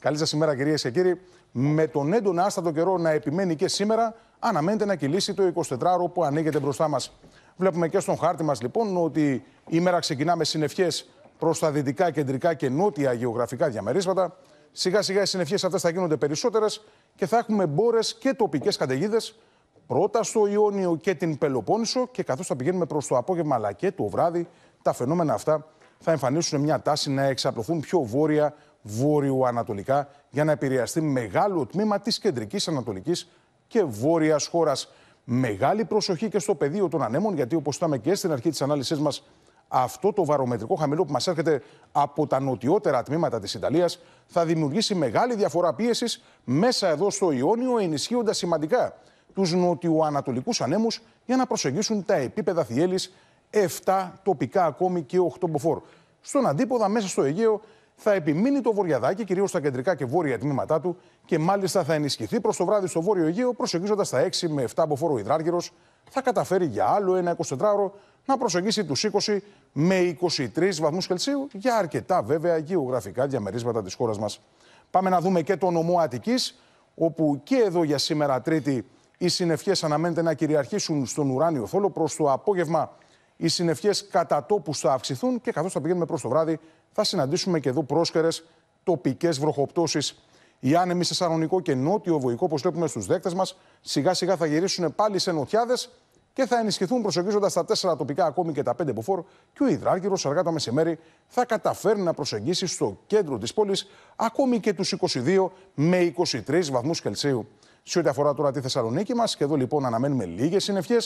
Καλή σας ημέρα, κυρίες και κύριοι. Με τον έντονο άστατο καιρό να επιμένει και σήμερα, αναμένεται να κυλήσει το 24ωρο που ανοίγεται μπροστά μας. Βλέπουμε και στον χάρτη μας, λοιπόν, ότι η μέρα ξεκινά με συνευχέ προς τα δυτικά, κεντρικά και νότια γεωγραφικά διαμερίσματα. Σιγά-σιγά οι συνευχέ αυτές θα γίνονται περισσότερες και θα έχουμε μπόρες και τοπικές καταιγίδες. Πρώτα στο Ιόνιο και την Πελοπόννησο και καθώς θα πηγαίνουμε προς το απόγευμα αλλά και το βράδυ, τα φαινόμενα αυτά θα εμφανίσουν μια τάση να εξαπλωθούν πιο βόρεια βόρειο-ανατολικά για να επηρεαστεί μεγάλο τμήμα της κεντρικής ανατολικής και βόρειας χώρας. Μεγάλη προσοχή και στο πεδίο των ανέμων, γιατί όπως είπαμε και στην αρχή της ανάλυσής μας, αυτό το βαρομετρικό χαμηλό που μας έρχεται από τα νοτιότερα τμήματα της Ιταλίας θα δημιουργήσει μεγάλη διαφορά πίεσης μέσα εδώ στο Ιόνιο, ενισχύοντας σημαντικά τους νοτιοανατολικούς ανέμους για να προσεγγίσουν τα επίπεδα Θιέλης, 7 τοπικά ακόμη και 8 μποφόρ. Στον αντίποδα μέσα στο Αιγαίο θα επιμείνει το βορειαδάκι, κυρίως στα κεντρικά και βόρεια τμήματά του, και μάλιστα θα ενισχυθεί προς το βράδυ στο βόρειο Αιγαίο, προσεγγίζοντας τα 6 με 7 από φόρο υδράργυρος, θα καταφέρει για άλλο ένα 24ωρο να προσεγγίσει τους 20 με 23 βαθμούς Κελσίου, για αρκετά βέβαια γεωγραφικά διαμερίσματα της χώρας μας. Πάμε να δούμε και το νομό Αττικής, όπου και εδώ για σήμερα Τρίτη οι συνευχέ αναμένεται να κυριαρχήσουν στον ουράνιο θόλο προς το απόγευμα. Οι συνευχέ κατά τόπους θα αυξηθούν και καθώς θα πηγαίνουμε προς το βράδυ, θα συναντήσουμε και εδώ πρόσχερε τοπικές βροχοπτώσεις. Οι άνεμοι σε Σαρονικό και Νότιο Βοϊκό, όπως βλέπουμε στους δέκτες μας, σιγά σιγά θα γυρίσουν πάλι σε νοτιάδες και θα ενισχυθούν προσεγγίζοντας τα τέσσερα τοπικά ακόμη και τα πέντε μποφόρ και ο υδράργυρο αργά το μεσημέρι θα καταφέρει να προσεγγίσει στο κέντρο της πόλης ακόμη και τους 22 με 23 βαθμούς Κελσίου. Σε ό,τι αφορά τώρα τη Θεσσαλονίκη μας, και εδώ λοιπόν αναμένουμε λίγες συνευχέ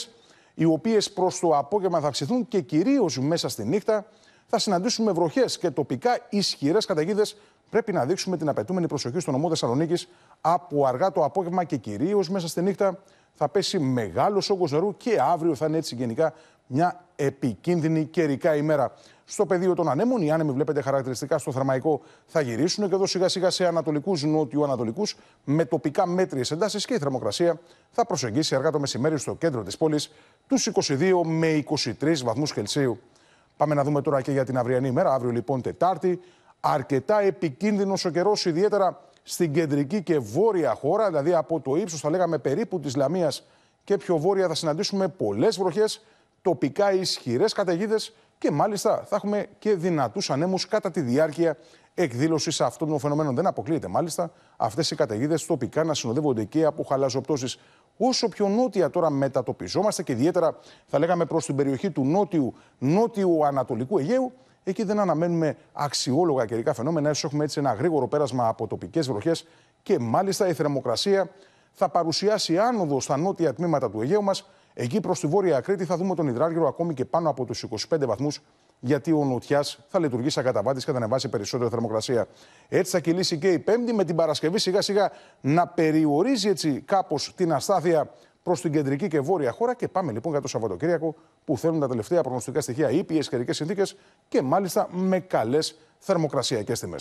οι οποίες προς το απόγευμα θα αυξηθούν και κυρίως μέσα στη νύχτα θα συναντήσουμε βροχές και τοπικά ισχυρές καταιγίδες πρέπει να δείξουμε την απαιτούμενη προσοχή στον ομό Θεσσαλονίκης από αργά το απόγευμα και κυρίως μέσα στη νύχτα θα πέσει μεγάλος όγκος νερού και αύριο θα είναι έτσι γενικά μια επικίνδυνη καιρικά ημέρα. Στο πεδίο των ανέμων, οι άνεμοι βλέπετε χαρακτηριστικά στο θερμαϊκό θα γυρίσουν και εδώ σιγά σιγά σε ανατολικούς νότιο-ανατολικού με τοπικά μέτριες εντάσεις και η θερμοκρασία θα προσεγγίσει αργά το μεσημέρι στο κέντρο της πόλης τους 22 με 23 βαθμούς Κελσίου. Πάμε να δούμε τώρα και για την αυριανή ημέρα. Αύριο λοιπόν Τετάρτη αρκετά επικίνδυνος ο καιρός, ιδιαίτερα στην κεντρική και βόρεια χώρα, δηλαδή από το ύψος θα λέγαμε περίπου της Λαμίας και πιο βόρεια θα συναντήσουμε πολλές βροχές, τοπικά ισχυρές καταιγίδες και μάλιστα θα έχουμε και δυνατούς ανέμους κατά τη διάρκεια εκδήλωσης αυτών των φαινομένων. Δεν αποκλείεται μάλιστα αυτές οι καταιγίδες τοπικά να συνοδεύονται και από χαλαζοπτώσεις. Όσο πιο νότια τώρα μετατοπιζόμαστε και ιδιαίτερα θα λέγαμε προς την περιοχή του νότιου, νότιου-ανατολικού Αιγαίου, Εκεί δεν αναμένουμε αξιόλογα καιρικά φαινόμενα, έτσι έχουμε έτσι ένα γρήγορο πέρασμα από τοπικές βροχές και μάλιστα η θερμοκρασία θα παρουσιάσει άνοδο στα νότια τμήματα του Αιγαίου μας. Εκεί προς τη βόρεια Κρήτη θα δούμε τον υδράργυρο ακόμη και πάνω από τους 25 βαθμούς, γιατί ο νοτιάς θα λειτουργήσει ακαταβάτη και θα ανεβάσει περισσότερη θερμοκρασία. Έτσι θα κυλήσει και η Πέμπτη με την Παρασκευή σιγά σιγά να περιορίζει έτσι κάπως την αστάθεια προς την κεντρική και βόρεια χώρα. Και πάμε λοιπόν για το Σαββατοκύριακο που θέλουν τα τελευταία προγνωστικά στοιχεία, ήπιες καιρικές συνθήκες και μάλιστα με καλές θερμοκρασιακές τιμές.